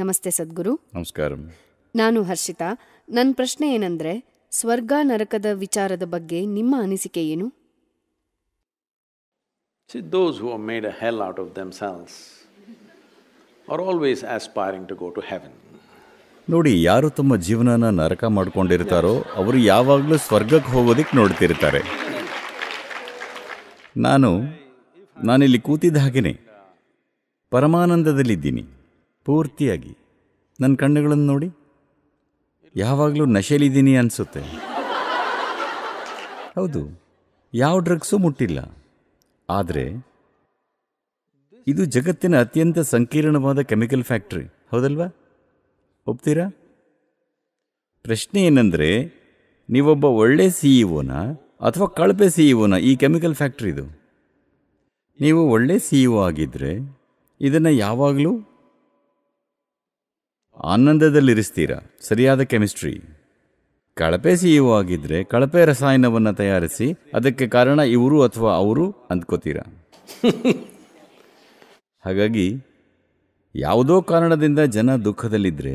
ನಮಸ್ತೆ ಸದ್ಗುರು ನಮಸ್ಕಾರ ನಾನು ಹರ್ಷಿತಾ ನನ್ನ ಪ್ರಶ್ನೆ ಏನಂದ್ರೆ ಸ್ವರ್ಗ ನರಕದ ವಿಚಾರದ ಬಗ್ಗೆ ನಿಮ್ಮ ಅನಿಸಿಕೆ ಏನು ಮೇಡ್ ಟು ನೋಡಿ ಯಾರು ತಮ್ಮ ಜೀವನನ ನರಕ ಮಾಡ್ಕೊಂಡಿರ್ತಾರೋ ಅವರು ಯಾವಾಗಲೂ ಸ್ವರ್ಗಕ್ಕೆ ಹೋಗೋದಕ್ಕೆ ನೋಡ್ತಿರ್ತಾರೆ ನಾನು ನಾನಿಲ್ಲಿ ಕೂತಿದ್ದ ಹಾಗೆಯೇ ಪರಮಾನಂದದಲ್ಲಿದ್ದೀನಿ ಪೂರ್ತಿಯಾಗಿ ನನ್ನ ಕಣ್ಣುಗಳನ್ನು ನೋಡಿ ಯಾವಾಗಲೂ ನಶೆಲಿದ್ದೀನಿ ಅನಿಸುತ್ತೆ ಹೌದು ಯಾವ ಡ್ರಗ್ಸು ಮುಟ್ಟಿಲ್ಲ ಆದರೆ ಇದು ಜಗತ್ತಿನ ಅತ್ಯಂತ ಸಂಕೀರ್ಣವಾದ ಕೆಮಿಕಲ್ ಫ್ಯಾಕ್ಟ್ರಿ ಹೌದಲ್ವಾ ಒಪ್ತೀರಾ ಪ್ರಶ್ನೆ ಏನಂದರೆ ನೀವೊಬ್ಬ ಒಳ್ಳೆ ಸಿ ಇಒನ ಅಥವಾ ಕಳಪೆ ಸಿ ಇಒನ ಈ ಕೆಮಿಕಲ್ ಫ್ಯಾಕ್ಟ್ರಿದು ನೀವು ಒಳ್ಳೆ ಸಿ ಇಒ ಆಗಿದ್ದರೆ ಇದನ್ನು ಯಾವಾಗಲೂ ಆನಂದದಲ್ಲಿರಿಸ್ತೀರ ಸರಿಯಾದ ಕೆಮಿಸ್ಟ್ರಿ ಕಳಪೆ ಸಿ ಇಒ ಆಗಿದ್ರೆ ಕಳಪೆ ರಸಾಯನವನ್ನು ತಯಾರಿಸಿ ಅದಕ್ಕೆ ಕಾರಣ ಇವರು ಅಥವಾ ಅವರು ಅಂದ್ಕೋತೀರ ಹಾಗಾಗಿ ಯಾವುದೋ ಕಾರಣದಿಂದ ಜನ ದುಃಖದಲ್ಲಿದ್ದರೆ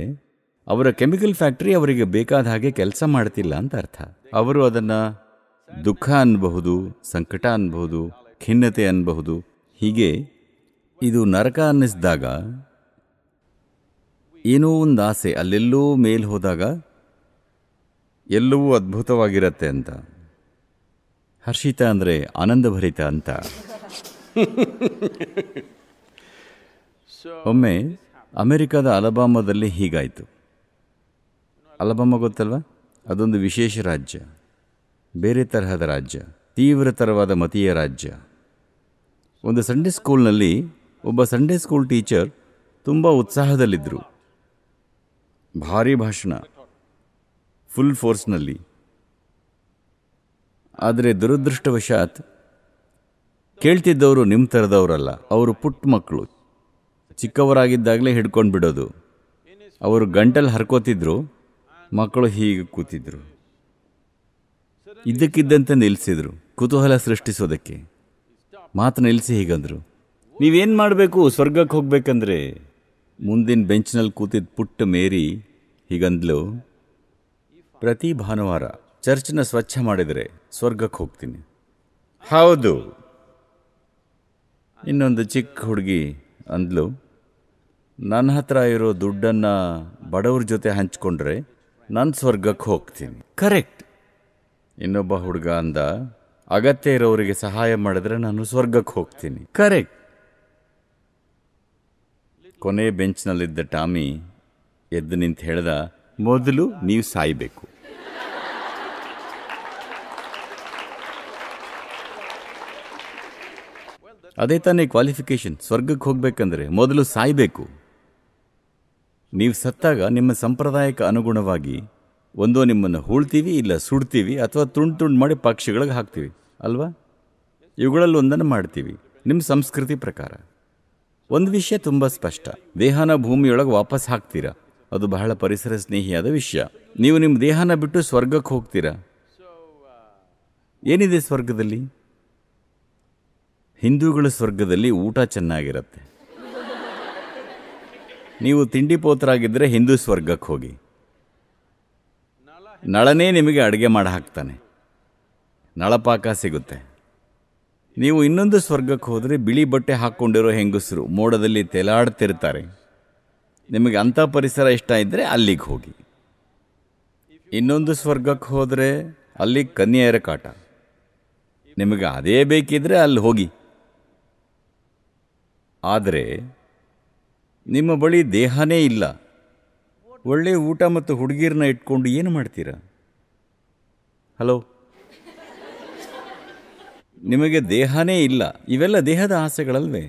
ಅವರ ಕೆಮಿಕಲ್ ಫ್ಯಾಕ್ಟ್ರಿ ಅವರಿಗೆ ಬೇಕಾದ ಹಾಗೆ ಕೆಲಸ ಮಾಡ್ತಿಲ್ಲ ಅಂತ ಅರ್ಥ ಅವರು ಅದನ್ನು ದುಃಖ ಅನ್ನಬಹುದು ಸಂಕಟ ಅನ್ಬಹುದು ಖಿನ್ನತೆ ಅನ್ನಬಹುದು ಹೀಗೆ ಇದು ನರಕ ಅನ್ನಿಸಿದಾಗ ಏನೋ ಒಂದು ಆಸೆ ಅಲ್ಲೆಲ್ಲೋ ಮೇಲೆ ಹೋದಾಗ ಎಲ್ಲವೂ ಅದ್ಭುತವಾಗಿರತ್ತೆ ಅಂತ ಹರ್ಷಿತ ಅಂದರೆ ಆನಂದಭರಿತ ಅಂತ ಒಮ್ಮೆ ಅಮೆರಿಕದ ಅಲಬಾಮಾದಲ್ಲಿ ಹೀಗಾಯಿತು ಅಲಬಾಮ ಗೊತ್ತಲ್ವ ಅದೊಂದು ವಿಶೇಷ ರಾಜ್ಯ ಬೇರೆ ತರಹದ ರಾಜ್ಯ ತೀವ್ರತರವಾದ ಮತೀಯ ರಾಜ್ಯ ಒಂದು ಸಂಡೇ ಸ್ಕೂಲ್ನಲ್ಲಿ ಒಬ್ಬ ಸಂಡೇ ಸ್ಕೂಲ್ ಟೀಚರ್ ತುಂಬ ಉತ್ಸಾಹದಲ್ಲಿದ್ದರು ಭಾರಿ ಭಾಷಣ ಫುಲ್ ಫೋರ್ಸ್ನಲ್ಲಿ ಆದರೆ ದುರದೃಷ್ಟವಶಾತ್ ಕೇಳ್ತಿದ್ದವರು ನಿಮ್ಮ ಥರದವರಲ್ಲ ಅವರು ಪುಟ್ಟ ಮಕ್ಕಳು ಚಿಕ್ಕವರಾಗಿದ್ದಾಗಲೇ ಹಿಡ್ಕೊಂಡು ಬಿಡೋದು ಅವರು ಗಂಟಲು ಹರ್ಕೋತಿದ್ರು ಮಕ್ಕಳು ಹೀಗೆ ಕೂತಿದ್ರು ಇದ್ದಕ್ಕಿದ್ದಂತೆ ನಿಲ್ಲಿಸಿದ್ರು ಕುತೂಹಲ ಸೃಷ್ಟಿಸೋದಕ್ಕೆ ಮಾತು ನಿಲ್ಲಿಸಿ ಹೀಗಂದರು ನೀವೇನು ಮಾಡಬೇಕು ಸ್ವರ್ಗಕ್ಕೆ ಹೋಗ್ಬೇಕಂದ್ರೆ ಮುಂದಿನ ಬೆಂಚ್ನಲ್ಲಿ ಕೂತಿದ್ದ ಪುಟ್ಟ ಮೇರಿ ಹೀಗಂದ್ಲು ಪ್ರತಿ ಭಾನುವಾರ ಚರ್ಚ್ನ ಸ್ವಚ್ಛ ಮಾಡಿದರೆ ಸ್ವರ್ಗಕ್ಕೆ ಹೋಗ್ತೀನಿ ಹೌದು ಇನ್ನೊಂದು ಚಿಕ್ಕ ಹುಡುಗಿ ಅಂದ್ಲು ನನ್ನ ಹತ್ರ ಇರೋ ದುಡ್ಡನ್ನು ಬಡವ್ರ ಜೊತೆ ಹಂಚ್ಕೊಂಡ್ರೆ ನಾನು ಸ್ವರ್ಗಕ್ಕೆ ಹೋಗ್ತೀನಿ ಕರೆಕ್ಟ್ ಇನ್ನೊಬ್ಬ ಹುಡುಗ ಅಂದ ಅಗತ್ಯ ಇರೋರಿಗೆ ಸಹಾಯ ಮಾಡಿದ್ರೆ ನಾನು ಸ್ವರ್ಗಕ್ಕೆ ಹೋಗ್ತೀನಿ ಕರೆಕ್ಟ್ ಕೊನೆ ಬೆಂಚ್ನಲ್ಲಿದ್ದ ಟಾಮಿ ಎದ್ದು ನಿಂತು ಹೇಳ್ದ ಮೊದಲು ನೀವು ಸಾಯಬೇಕು ಅದೇ ತಾನೇ ಕ್ವಾಲಿಫಿಕೇಶನ್ ಸ್ವರ್ಗಕ್ಕೆ ಹೋಗ್ಬೇಕಂದ್ರೆ ಮೊದಲು ಸಾಯಬೇಕು ನೀವು ಸತ್ತಾಗ ನಿಮ್ಮ ಸಂಪ್ರದಾಯಕ್ಕೆ ಅನುಗುಣವಾಗಿ ಒಂದೋ ನಿಮ್ಮನ್ನು ಹೂಳ್ತೀವಿ ಇಲ್ಲ ಸುಡ್ತೀವಿ ಅಥವಾ ತುಂಡು ತುಂಡು ಮಾಡಿ ಪಕ್ಷಿಗಳಿಗೆ ಹಾಕ್ತೀವಿ ಅಲ್ವಾ ಇವುಗಳಲ್ಲಿ ಒಂದನ್ನು ಮಾಡ್ತೀವಿ ನಿಮ್ಮ ಸಂಸ್ಕೃತಿ ಪ್ರಕಾರ ಒಂದು ವಿಷಯ ತುಂಬ ಸ್ಪಷ್ಟ ದೇಹನ ಭೂಮಿಯೊಳಗೆ ವಾಪಸ್ ಹಾಕ್ತೀರಾ ಅದು ಬಹಳ ಪರಿಸರ ಸ್ನೇಹಿಯಾದ ವಿಷಯ ನೀವು ನಿಮ್ಮ ದೇಹನ ಬಿಟ್ಟು ಸ್ವರ್ಗಕ್ಕೆ ಹೋಗ್ತೀರಾ ಏನಿದೆ ಸ್ವರ್ಗದಲ್ಲಿ ಹಿಂದೂಗಳ ಸ್ವರ್ಗದಲ್ಲಿ ಊಟ ಚೆನ್ನಾಗಿರುತ್ತೆ ನೀವು ತಿಂಡಿ ಪೋತರಾಗಿದ್ದರೆ ಹಿಂದೂ ಸ್ವರ್ಗಕ್ಕೆ ಹೋಗಿ ನಳನೇ ನಿಮಗೆ ಅಡುಗೆ ಮಾಡಿ ಹಾಕ್ತಾನೆ ನಳಪಾಕ ಸಿಗುತ್ತೆ ನೀವು ಇನ್ನೊಂದು ಸ್ವರ್ಗಕ್ಕೆ ಹೋದರೆ ಬಿಳಿ ಬಟ್ಟೆ ಹಾಕ್ಕೊಂಡಿರೋ ಹೆಂಗಸರು ಮೋಡದಲ್ಲಿ ತೆಲಾಡ್ತಿರ್ತಾರೆ ನಿಮಗೆ ಅಂಥ ಪರಿಸರ ಇಷ್ಟ ಇದ್ದರೆ ಅಲ್ಲಿಗೆ ಹೋಗಿ ಇನ್ನೊಂದು ಸ್ವರ್ಗಕ್ಕೆ ಹೋದರೆ ಅಲ್ಲಿ ಕನ್ಯೆಯರ ಕಾಟ ನಿಮಗೆ ಅದೇ ಬೇಕಿದ್ರೆ ಅಲ್ಲಿ ಹೋಗಿ ಆದರೆ ನಿಮ್ಮ ಬಳಿ ದೇಹನೇ ಇಲ್ಲ ಒಳ್ಳೆಯ ಊಟ ಮತ್ತು ಹುಡುಗಿರನ್ನ ಇಟ್ಕೊಂಡು ಏನು ಮಾಡ್ತೀರಾ ಹಲೋ ನಿಮಗೆ ದೇಹನೇ ಇಲ್ಲ ಇವೆಲ್ಲ ದೇಹದ ಆಸೆಗಳಲ್ವೇ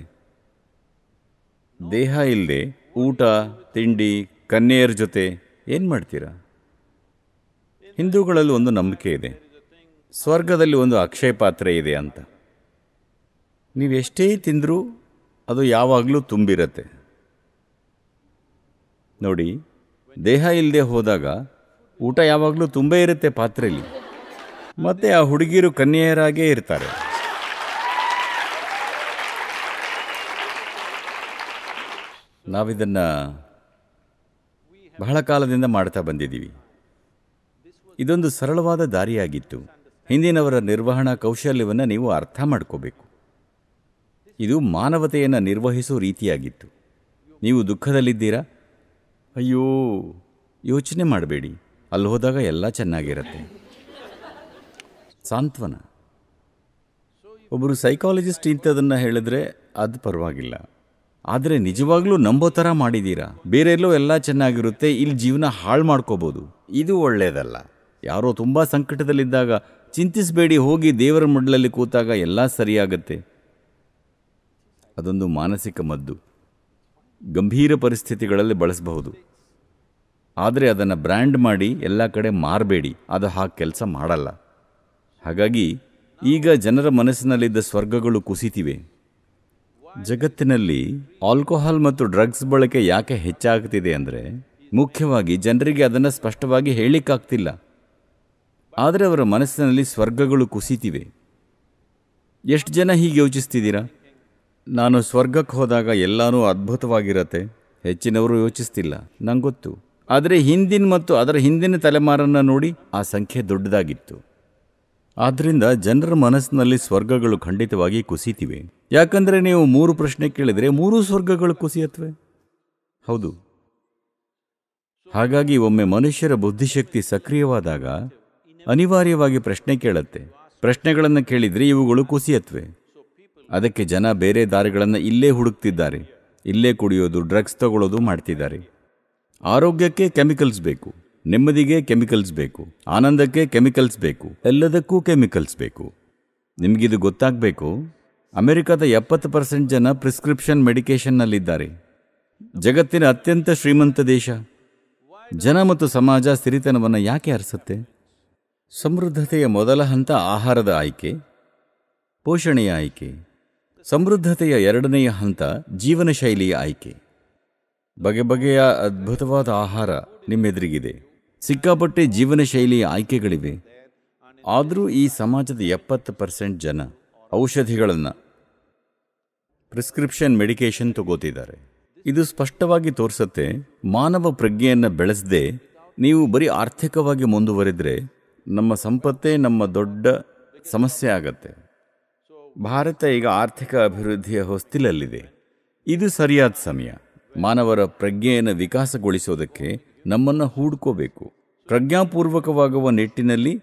ದೇಹ ಇಲ್ಲದೆ ಊಟ ತಿಂಡಿ ಕನ್ಯೆಯರ ಜೊತೆ ಏನು ಮಾಡ್ತೀರಾ ಹಿಂದೂಗಳಲ್ಲಿ ಒಂದು ನಂಬಿಕೆ ಇದೆ ಸ್ವರ್ಗದಲ್ಲಿ ಒಂದು ಅಕ್ಷಯ ಪಾತ್ರೆ ಇದೆ ಅಂತ ನೀವು ಎಷ್ಟೇ ತಿಂದರೂ ಅದು ಯಾವಾಗಲೂ ತುಂಬಿರತ್ತೆ ನೋಡಿ ದೇಹ ಇಲ್ಲದೆ ಹೋದಾಗ ಊಟ ಯಾವಾಗಲೂ ತುಂಬೇ ಇರುತ್ತೆ ಪಾತ್ರೆಯಲ್ಲಿ ಮತ್ತು ಆ ಹುಡುಗಿಯರು ಕನ್ಯೆಯರಾಗೇ ಇರ್ತಾರೆ ನಾವಿದನ್ನು ಬಹಳ ಕಾಲದಿಂದ ಮಾಡ್ತಾ ಬಂದಿದ್ದೀವಿ ಇದೊಂದು ಸರಳವಾದ ದಾರಿಯಾಗಿತ್ತು ಹಿಂದಿನವರ ನಿರ್ವಹಣಾ ಕೌಶಲ್ಯವನ್ನು ನೀವು ಅರ್ಥ ಮಾಡ್ಕೋಬೇಕು ಇದು ಮಾನವತೆಯನ್ನು ನಿರ್ವಹಿಸೋ ರೀತಿಯಾಗಿತ್ತು ನೀವು ದುಃಖದಲ್ಲಿದ್ದೀರಾ ಅಯ್ಯೋ ಯೋಚನೆ ಮಾಡಬೇಡಿ ಅಲ್ಲಿ ಹೋದಾಗ ಎಲ್ಲ ಚೆನ್ನಾಗಿರುತ್ತೆ ಸಾಂತ್ವನ ಒಬ್ಬರು ಸೈಕಾಲಜಿಸ್ಟ್ ಇಂಥದನ್ನು ಹೇಳಿದ್ರೆ ಅದು ಪರವಾಗಿಲ್ಲ ಆದರೆ ನಿಜವಾಗ್ಲೂ ನಂಬೋ ಥರ ಮಾಡಿದ್ದೀರಾ ಬೇರೆಲ್ಲೋ ಎಲ್ಲ ಚೆನ್ನಾಗಿರುತ್ತೆ ಇಲ್ಲಿ ಜೀವನ ಹಾಳು ಮಾಡ್ಕೋಬೋದು ಇದು ಒಳ್ಳೆಯದಲ್ಲ ಯಾರೋ ತುಂಬ ಸಂಕಟದಲ್ಲಿದ್ದಾಗ ಚಿಂತಿಸಬೇಡಿ ಹೋಗಿ ದೇವರ ಮಡ್ಲಲ್ಲಿ ಕೂತಾಗ ಎಲ್ಲ ಸರಿಯಾಗತ್ತೆ ಅದೊಂದು ಮಾನಸಿಕ ಮದ್ದು ಗಂಭೀರ ಪರಿಸ್ಥಿತಿಗಳಲ್ಲಿ ಬಳಸಬಹುದು ಆದರೆ ಅದನ್ನು ಬ್ರ್ಯಾಂಡ್ ಮಾಡಿ ಎಲ್ಲ ಕಡೆ ಮಾರಬೇಡಿ ಅದು ಹಾಗೆ ಕೆಲಸ ಮಾಡಲ್ಲ ಹಾಗಾಗಿ ಈಗ ಜನರ ಮನಸ್ಸಿನಲ್ಲಿದ್ದ ಸ್ವರ್ಗಗಳು ಕುಸಿತಿವೆ ಜಗತ್ತಿನಲ್ಲಿ ಆಲ್ಕೋಹಾಲ್ ಮತ್ತು ಡ್ರಗ್ಸ್ ಬಳಕೆ ಯಾಕೆ ಹೆಚ್ಚಾಗ್ತಿದೆ ಅಂದರೆ ಮುಖ್ಯವಾಗಿ ಜನರಿಗೆ ಅದನ್ನು ಸ್ಪಷ್ಟವಾಗಿ ಹೇಳಲಿಕ್ಕಾಗ್ತಿಲ್ಲ ಆದರೆ ಅವರ ಮನಸ್ಸಿನಲ್ಲಿ ಸ್ವರ್ಗಗಳು ಕುಸಿತಿವೆ ಎಷ್ಟು ಜನ ಹೀಗೆ ಯೋಚಿಸ್ತಿದ್ದೀರಾ ನಾನು ಸ್ವರ್ಗಕ್ಕೆ ಹೋದಾಗ ಎಲ್ಲನೂ ಅದ್ಭುತವಾಗಿರತ್ತೆ ಹೆಚ್ಚಿನವರು ಯೋಚಿಸ್ತಿಲ್ಲ ನಂಗೆ ಗೊತ್ತು ಆದರೆ ಹಿಂದಿನ ಮತ್ತು ಅದರ ಹಿಂದಿನ ತಲೆಮಾರನ್ನು ನೋಡಿ ಆ ಸಂಖ್ಯೆ ದೊಡ್ಡದಾಗಿತ್ತು ಆದ್ದರಿಂದ ಜನರ ಮನಸ್ಸಿನಲ್ಲಿ ಸ್ವರ್ಗಗಳು ಖಂಡಿತವಾಗಿ ಕುಸಿತಿವೆ ಯಾಕಂದರೆ ನೀವು ಮೂರು ಪ್ರಶ್ನೆ ಕೇಳಿದರೆ ಮೂರು ಸ್ವರ್ಗಗಳು ಕುಸಿಯತ್ವೆ ಹೌದು ಹಾಗಾಗಿ ಒಮ್ಮೆ ಮನುಷ್ಯರ ಬುದ್ಧಿಶಕ್ತಿ ಸಕ್ರಿಯವಾದಾಗ ಅನಿವಾರ್ಯವಾಗಿ ಪ್ರಶ್ನೆ ಕೇಳುತ್ತೆ ಪ್ರಶ್ನೆಗಳನ್ನು ಕೇಳಿದರೆ ಇವುಗಳು ಕುಸಿಯತ್ವೆ ಅದಕ್ಕೆ ಜನ ಬೇರೆ ದಾರಿಗಳನ್ನು ಇಲ್ಲೇ ಹುಡುಕ್ತಿದ್ದಾರೆ ಇಲ್ಲೇ ಕುಡಿಯೋದು ಡ್ರಗ್ಸ್ ತಗೊಳ್ಳೋದು ಮಾಡ್ತಿದ್ದಾರೆ ಆರೋಗ್ಯಕ್ಕೆ ಕೆಮಿಕಲ್ಸ್ ಬೇಕು ನೆಮ್ಮದಿಗೆ ಕೆಮಿಕಲ್ಸ್ ಬೇಕು ಆನಂದಕ್ಕೆ ಕೆಮಿಕಲ್ಸ್ ಬೇಕು ಎಲ್ಲದಕ್ಕೂ ಕೆಮಿಕಲ್ಸ್ ಬೇಕು ನಿಮಗಿದು ಗೊತ್ತಾಗಬೇಕು ಅಮೆರಿಕದ ಎಪ್ಪತ್ತು ಪರ್ಸೆಂಟ್ ಜನ ಪ್ರಿಸ್ಕ್ರಿಪ್ಷನ್ ಮೆಡಿಕೇಷನ್ನಲ್ಲಿದ್ದಾರೆ ಜಗತ್ತಿನ ಅತ್ಯಂತ ಶ್ರೀಮಂತ ದೇಶ ಜನ ಮತ್ತು ಸಮಾಜ ಸ್ಥಿರಿತನವನ್ನು ಯಾಕೆ ಅರಸುತ್ತೆ ಸಮೃದ್ಧತೆಯ ಮೊದಲ ಹಂತ ಆಹಾರದ ಆಯ್ಕೆ ಪೋಷಣೆಯ ಆಯ್ಕೆ ಸಮೃದ್ಧತೆಯ ಎರಡನೆಯ ಹಂತ ಜೀವನ ಶೈಲಿಯ ಆಯ್ಕೆ ಬಗೆ ಬಗೆಯ ಅದ್ಭುತವಾದ ಆಹಾರ ನಿಮ್ಮೆದುರಿಗಿದೆ ಸಿಕ್ಕಾಪಟ್ಟೆ ಜೀವನ ಶೈಲಿಯ ಆಯ್ಕೆಗಳಿವೆ ಆದರೂ ಈ ಸಮಾಜದ ಎಪ್ಪತ್ತು ಪರ್ಸೆಂಟ್ ಜನ ಔಷಧಿಗಳನ್ನು ಪ್ರಿಸ್ಕ್ರಿಪ್ಷನ್ ಮೆಡಿಕೇಶನ್ ತಗೋತಿದ್ದಾರೆ ಇದು ಸ್ಪಷ್ಟವಾಗಿ ತೋರಿಸುತ್ತೆ ಮಾನವ ಪ್ರಜ್ಞೆಯನ್ನು ಬೆಳೆಸದೆ ನೀವು ಬರೀ ಆರ್ಥಿಕವಾಗಿ ಮುಂದುವರಿದರೆ ನಮ್ಮ ಸಂಪತ್ತೇ ನಮ್ಮ ದೊಡ್ಡ ಸಮಸ್ಯೆ ಆಗತ್ತೆ ಭಾರತ ಈಗ ಆರ್ಥಿಕ ಅಭಿವೃದ್ಧಿಯ ಹೊಸ್ತಿಲಲ್ಲಿದೆ ಇದು ಸರಿಯಾದ ಸಮಯ ಮಾನವರ ಪ್ರಜ್ಞೆಯನ್ನು ವಿಕಾಸಗೊಳಿಸೋದಕ್ಕೆ ನಮ್ಮನ್ನು ಹೂಡ್ಕೋಬೇಕು ಪ್ರಜ್ಞಾಪೂರ್ವಕವಾಗುವ ನಿಟ್ಟಿನಲ್ಲಿ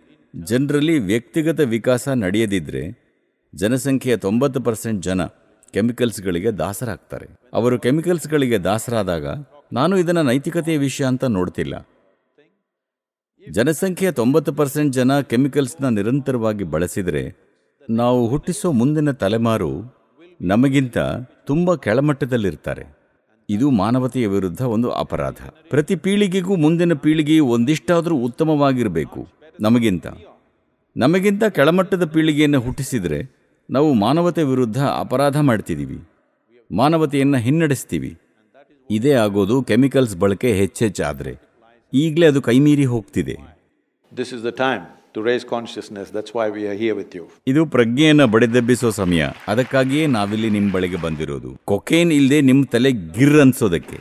ಜನರಲ್ಲಿ ವ್ಯಕ್ತಿಗತ ವಿಕಾಸ ನಡೆಯದಿದ್ದರೆ ಜನಸಂಖ್ಯೆಯ ತೊಂಬತ್ತು ಪರ್ಸೆಂಟ್ ಜನ ಕೆಮಿಕಲ್ಸ್ಗಳಿಗೆ ದಾಸರಾಗ್ತಾರೆ ಅವರು ಕೆಮಿಕಲ್ಸ್ಗಳಿಗೆ ದಾಸರಾದಾಗ ನಾನು ಇದನ್ನು ನೈತಿಕತೆಯ ವಿಷಯ ಅಂತ ನೋಡ್ತಿಲ್ಲ ಜನಸಂಖ್ಯೆಯ ತೊಂಬತ್ತು ಪರ್ಸೆಂಟ್ ಜನ ಕೆಮಿಕಲ್ಸ್ನ ನಿರಂತರವಾಗಿ ಬಳಸಿದರೆ ನಾವು ಹುಟ್ಟಿಸೋ ಮುಂದಿನ ತಲೆಮಾರು ನಮಗಿಂತ ತುಂಬ ಕೆಳಮಟ್ಟದಲ್ಲಿರ್ತಾರೆ ಇದು ಮಾನವತೆಯ ವಿರುದ್ಧ ಒಂದು ಅಪರಾಧ ಪ್ರತಿ ಪೀಳಿಗೆಗೂ ಮುಂದಿನ ಪೀಳಿಗೆಯು ಒಂದಿಷ್ಟಾದರೂ ಉತ್ತಮವಾಗಿರಬೇಕು ನಮಗಿಂತ ನಮಗಿಂತ ಕೆಳಮಟ್ಟದ ಪೀಳಿಗೆಯನ್ನು ಹುಟ್ಟಿಸಿದರೆ ನಾವು ಮಾನವತೆ ವಿರುದ್ಧ ಅಪರಾಧ ಮಾಡ್ತಿದ್ದೀವಿ ಮಾನವತೆಯನ್ನು ಹಿನ್ನಡೆಸ್ತೀವಿ ಇದೇ ಆಗೋದು ಕೆಮಿಕಲ್ಸ್ ಬಳಕೆ ಹೆಚ್ಚೆಚ್ಚಾದರೆ ಈಗಲೇ ಅದು ಕೈಮೀರಿ ಹೋಗ್ತಿದೆ this is the time to raise consciousness that's why we here with you ಇದು ಪ್ರಜ್ಞೆಯನ್ನು ಬಡಿದೆಬ್ಬಿಸೋ ಸಮಯ ಅದಕ್ಕಾಗಿಯೇ ನಾವಿಲ್ಲಿ ನಿಮ್ಮ ಬಳಿಗೆ ಬಂದಿರೋದು ಕೊಕೇನ್ ಇಲ್ಲದೆ ನಿಮ್ಮ ತಲೆ ಗಿರ್ ಅನ್ಸೋದಕ್ಕೆ